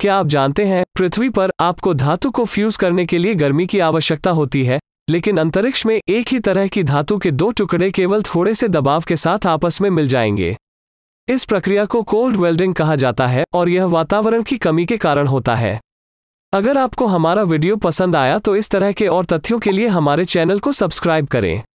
क्या आप जानते हैं पृथ्वी पर आपको धातु को फ्यूज करने के लिए गर्मी की आवश्यकता होती है लेकिन अंतरिक्ष में एक ही तरह की धातु के दो टुकड़े केवल थोड़े से दबाव के साथ आपस में मिल जाएंगे इस प्रक्रिया को कोल्ड वेल्डिंग कहा जाता है और यह वातावरण की कमी के कारण होता है अगर आपको हमारा वीडियो पसंद आया तो इस तरह के और तथ्यों के लिए हमारे चैनल को सब्सक्राइब करें